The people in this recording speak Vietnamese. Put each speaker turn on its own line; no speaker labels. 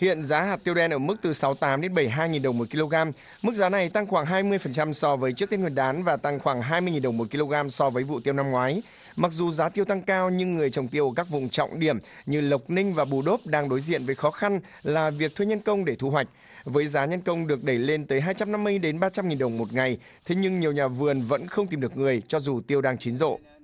Hiện giá hạt tiêu đen ở mức từ 68 đến 72.000 đồng một kg. Mức giá này tăng khoảng 20% so với trước Tết Nguyên đán và tăng khoảng 20.000 đồng một kg so với vụ tiêu năm ngoái. Mặc dù giá tiêu tăng cao nhưng người trồng tiêu ở các vùng trọng điểm như Lộc Ninh và Bù Đốp đang đối diện với khó khăn là việc thuê nhân công để thu hoạch. Với giá nhân công được đẩy lên tới 250 đến 300.000 đồng một ngày, thế nhưng nhiều nhà vườn vẫn không tìm được người cho dù tiêu đang chín rộ.